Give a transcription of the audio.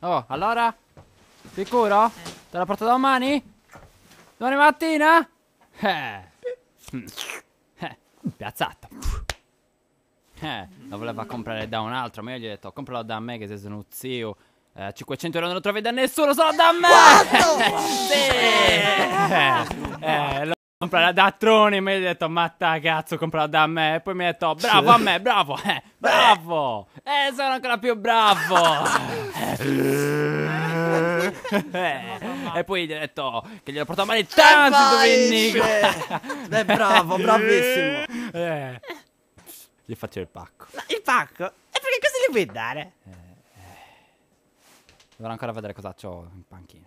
Oh, allora? Sicuro? Eh. Te la porto domani? Domani mattina? Eh. eh. Piazzato. Eh, lo voleva comprare da un altro, ma io gli ho detto compralo da me che sei sono zio. Eh, 500 euro non lo trovi da nessuno, solo da me! sì! eh, eh, eh lo comprala da Troni, mi hai detto matta cazzo, comprala da me. E poi mi hai detto bravo a me, bravo, eh, bravo, eh, sono ancora più bravo. Eh. e poi gli ho detto che glielo porto a male tanto, Vinny. Cioè. Beh, bravo, bravissimo. Eh. Gli faccio il pacco. Ma il pacco? E perché cosa gli vuoi dare? Eh, eh. Dovrò ancora vedere cosa ho in panchina.